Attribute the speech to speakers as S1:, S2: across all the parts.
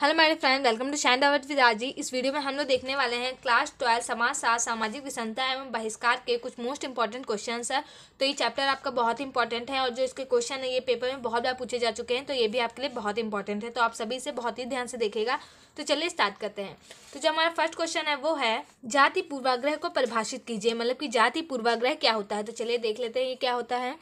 S1: hello my friend welcome to शाइन दावत with इस वीडियो में हम लोग देखने वाले हैं क्लास ट्वेल्व समाज शास्त्र सामाजिक विषमता एवं बहिष्कार के कुछ मोस्ट इंपॉर्टेंट क्वेश्चंस है तो ये चैप्टर आपका बहुत ही इंपॉर्टेंट है और जो इसके क्वेश्चन है ये पेपर में बहुत बार पूछे जा चुके हैं तो ये भी आपके लिए बहुत इंपॉर्टेंट है तो आप सभी इसे बहुत ही ध्यान से देखेगा तो चलिए स्टार्ट करते हैं तो जो हमारा फर्स्ट क्वेश्चन है वो है जाति पूर्वाग्रह को परिभाषित कीजिए मतलब कि जाति पूर्वाग्रह क्या होता है तो चलिए देख लेते हैं ये क्या होता है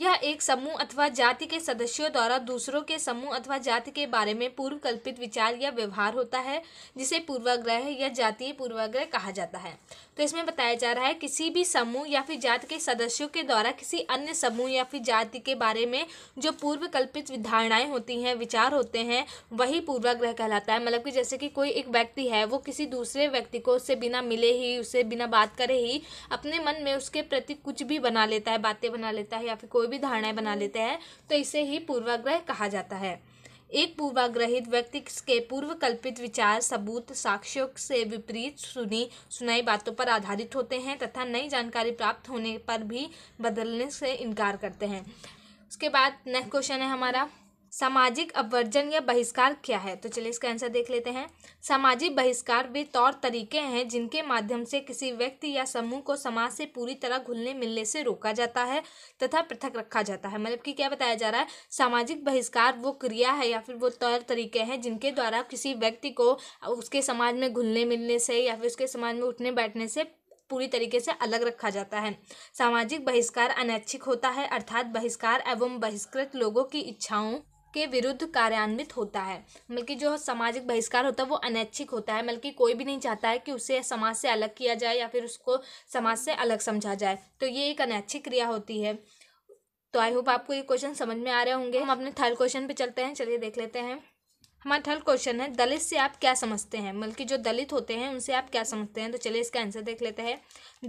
S1: यह एक समूह अथवा जाति के सदस्यों द्वारा दूसरों के समूह अथवा जाति के बारे में पूर्व कल्पित विचार या व्यवहार होता है जिसे पूर्वाग्रह या जातीय पूर्वाग्रह कहा जाता है तो इसमें बताया जा रहा है किसी भी समूह या फिर जाति के सदस्यों के द्वारा किसी अन्य समूह या फिर जाति के बारे में जो पूर्व कल्पित धारणाएं होती हैं विचार होते हैं वही पूर्वाग्रह कहलाता है मतलब कि जैसे कि कोई एक व्यक्ति है वो किसी दूसरे व्यक्ति को उससे बिना मिले ही उससे बिना बात करे ही अपने मन में उसके प्रति कुछ भी बना लेता है बातें बना लेता है या फिर कोई कोई भी धारणाएं बना लेते हैं तो इसे ही पूर्वाग्रह कहा जाता है एक पूर्वाग्रहित व्यक्ति के पूर्व कल्पित विचार सबूत साक्ष्यों से विपरीत सुनी सुनाई बातों पर आधारित होते हैं तथा नई जानकारी प्राप्त होने पर भी बदलने से इनकार करते हैं उसके बाद नेक्स्ट क्वेश्चन है हमारा सामाजिक अपवर्जन या बहिष्कार क्या है तो चलिए इसका आंसर देख लेते हैं सामाजिक बहिष्कार वे तौर तरीके हैं जिनके माध्यम से किसी व्यक्ति या समूह को समाज से पूरी तरह घुलने मिलने से रोका जाता है तथा पृथक रखा जाता है मतलब कि क्या बताया जा रहा है सामाजिक बहिष्कार वो क्रिया है या फिर वो तौर तरीके हैं जिनके द्वारा किसी व्यक्ति को उसके समाज में घुलने मिलने से या फिर उसके समाज में उठने बैठने से पूरी तरीके से अलग रखा जाता है सामाजिक बहिष्कार अनैच्छिक होता है अर्थात बहिष्कार एवं बहिष्कृत लोगों की इच्छाओं के विरुद्ध कार्यान्वित होता है मतलब कि जो सामाजिक बहिष्कार होता है वो अनैच्छिक होता है मतलब कि कोई भी नहीं चाहता है कि उसे समाज से अलग किया जाए या फिर उसको समाज से अलग समझा जाए तो ये एक अनैच्छिक क्रिया होती है तो आई होप आपको ये क्वेश्चन समझ में आ रहे होंगे हम अपने थर्ड क्वेश्चन पे चलते हैं चलिए देख लेते हैं हमारा थर्ड क्वेश्चन है दलित से आप क्या समझते हैं मतलब कि जो दलित होते हैं उनसे आप क्या समझते हैं तो चलिए इसका आंसर देख लेते हैं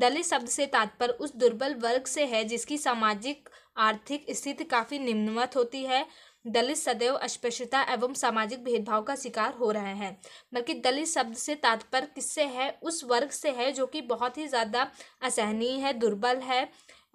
S1: दलित शब्द से तात्पर्य उस दुर्बल वर्ग से है जिसकी सामाजिक आर्थिक स्थिति काफ़ी निम्नवत होती है दलित सदैव अस्पृश्यता एवं सामाजिक भेदभाव का शिकार हो रहे हैं बल्कि दलित शब्द से तात्पर्य किससे है उस वर्ग से है जो कि बहुत ही ज़्यादा असहनीय है दुर्बल है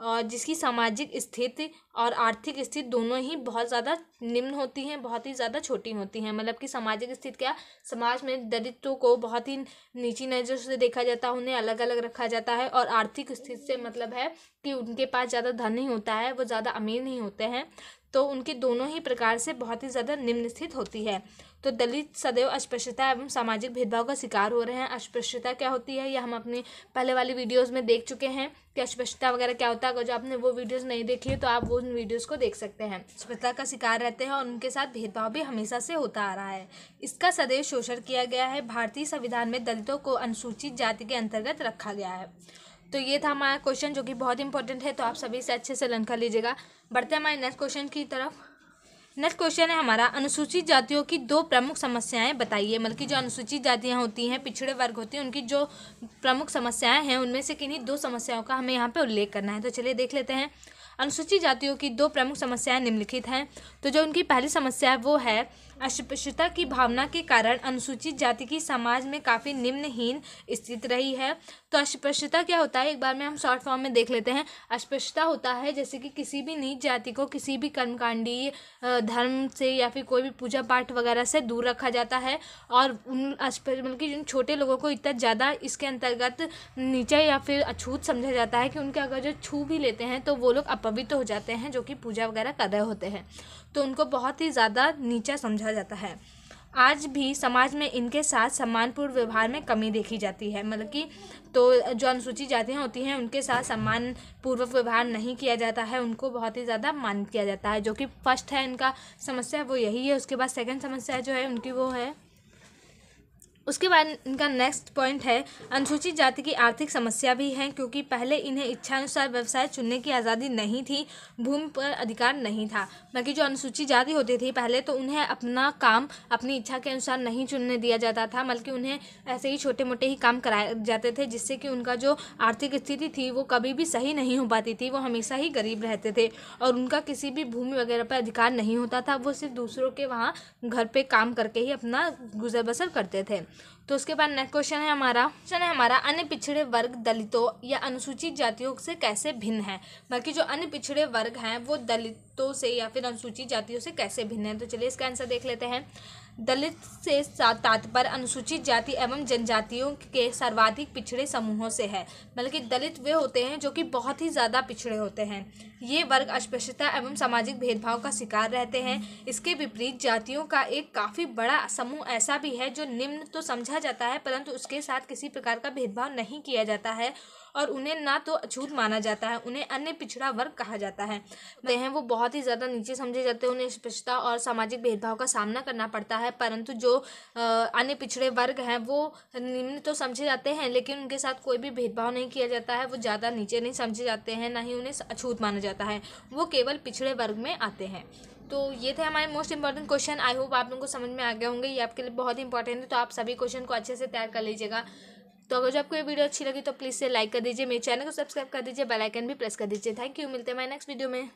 S1: और जिसकी सामाजिक स्थिति और आर्थिक स्थिति दोनों ही बहुत ज़्यादा निम्न होती हैं बहुत ही ज़्यादा छोटी होती हैं मतलब कि सामाजिक स्थिति क्या समाज में दलितों को बहुत ही नीची नज़र से देखा जाता है उन्हें अलग अलग रखा जाता है और आर्थिक स्थिति से मतलब है कि उनके पास ज़्यादा धन नहीं होता है वो ज़्यादा अमीर नहीं होते हैं तो उनकी दोनों ही प्रकार से बहुत ही ज़्यादा निम्न स्थित होती है तो दलित सदैव अस्पृश्यता एवं सामाजिक भेदभाव का शिकार हो रहे हैं अस्पृश्यता क्या होती है यह हम अपने पहले वाली वीडियोस में देख चुके हैं कि अस्पृश्यता वगैरह क्या होता है अगर जो आपने वो वीडियोस नहीं देखी है तो आप वो उन वीडियोज़ को देख सकते हैं अस्पृश्यता का शिकार रहते हैं और उनके साथ भेदभाव भी हमेशा से होता आ रहा है इसका सदैव शोषण किया गया है भारतीय संविधान में दलितों को अनुसूचित जाति के अंतर्गत रखा गया है तो ये था हमारा क्वेश्चन जो कि बहुत इंपॉर्टेंट है तो आप सभी से अच्छे से लर्न कर लीजिएगा बढ़ते हैं हमारे नेक्स्ट क्वेश्चन की तरफ नेक्स्ट क्वेश्चन है हमारा अनुसूचित जातियों की दो प्रमुख समस्याएं बताइए मतलब कि जो अनुसूचित जातियां होती हैं पिछड़े वर्ग होती हैं उनकी जो प्रमुख समस्याएं हैं उनमें से किन्हीं दो समस्याओं का हमें यहाँ पे उल्लेख करना है तो चलिए देख लेते हैं अनुसूचित जातियों की दो प्रमुख समस्याएं निम्नलिखित हैं तो जो उनकी पहली समस्या है वो है अस्पृश्यता की भावना के कारण अनुसूचित जाति की समाज में काफ़ी निम्नहीन स्थित रही है तो अस्पृश्यता क्या होता है एक बार में हम शॉर्ट फॉर्म में देख लेते हैं अस्पृश्यता होता है जैसे कि किसी भी नीच जाति को किसी भी कर्मकांडी धर्म से या फिर कोई भी पूजा पाठ वगैरह से दूर रखा जाता है और उन मतलब कि उन छोटे लोगों को इतना ज़्यादा इसके अंतर्गत नीचे या फिर अछूत समझा जाता है कि उनके अगर जो छू भी लेते हैं तो वो लोग अप पवित्र हो जाते हैं जो कि पूजा वगैरह कर रहे होते हैं तो उनको बहुत ही ज़्यादा नीचा समझा जाता है आज भी समाज में इनके साथ सम्मानपूर्ण व्यवहार में कमी देखी जाती है मतलब कि तो जो अनुसूचित जातियाँ होती हैं उनके साथ सम्मान पूर्वक व्यवहार नहीं किया जाता है उनको बहुत ही ज़्यादा मानित किया जाता है जो कि फर्स्ट है इनका समस्या वो यही है उसके बाद सेकंड समस्या जो है उनकी वो है उसके बाद इनका नेक्स्ट पॉइंट है अनुसूचित जाति की आर्थिक समस्या भी है क्योंकि पहले इन्हें इच्छानुसार व्यवसाय चुनने की आज़ादी नहीं थी भूमि पर अधिकार नहीं था बाकी जो अनुसूचित जाति होती थी पहले तो उन्हें अपना काम अपनी इच्छा के अनुसार नहीं चुनने दिया जाता था बल्कि उन्हें ऐसे ही छोटे मोटे ही काम कराए जाते थे जिससे कि उनका जो आर्थिक स्थिति थी वो कभी भी सही नहीं हो पाती थी वो हमेशा ही गरीब रहते थे और उनका किसी भी भूमि वगैरह पर अधिकार नहीं होता था वो सिर्फ दूसरों के वहाँ घर पर काम करके ही अपना गुजर बसर करते थे तो उसके बाद नेक्स्ट क्वेश्चन है हमारा क्वेश्चन है हमारा अन्य पिछड़े वर्ग दलितों या अनुसूचित जातियों से कैसे भिन्न है बाकी जो अन्य पिछड़े वर्ग हैं वो दलितों से या फिर अनुसूचित जातियों से कैसे भिन्न है तो चलिए इसका आंसर देख लेते हैं दलित से तात्पर्य अनुसूचित जाति एवं जनजातियों के सर्वाधिक पिछड़े समूहों से है बल्कि दलित वे होते हैं जो कि बहुत ही ज़्यादा पिछड़े होते हैं ये वर्ग अस्पृश्यता एवं सामाजिक भेदभाव का शिकार रहते हैं इसके विपरीत जातियों का एक काफ़ी बड़ा समूह ऐसा भी है जो निम्न तो समझा जाता है परंतु उसके साथ किसी प्रकार का भेदभाव नहीं किया जाता है और उन्हें ना तो अछूत माना जाता है उन्हें अन्य पिछड़ा वर्ग कहा जाता है वे तो हैं वो बहुत ही ज़्यादा नीचे समझे जाते हैं उन्हें स्पष्टता और सामाजिक भेदभाव का सामना करना पड़ता है परंतु जो अन्य पिछड़े वर्ग हैं वो निम्न तो समझे जाते हैं लेकिन उनके साथ कोई भी भेदभाव नहीं किया जाता है वो ज़्यादा नीचे नहीं समझे जाते हैं ना ही उन्हें अछूत माना जाता है वो केवल पिछड़े वर्ग में आते हैं तो ये थे हमारे most important question I hope आप लोगों को समझ में आ गए होंगे ये आपके लिए बहुत ही इंपॉर्टेंट है तो आप सभी क्वेश्चन को अच्छे से तैयार कर लीजिएगा तो अगर जो आपको ये वीडियो अच्छी लगी तो प्लीज़ से लाइक कर दीजिए मेरे चैनल को सब्सक्राइब कर दीजिए बेलाइकन भी प्रेस कर दीजिए थैंक यू मिलते हैं मैं नेक्स्ट वीडियो में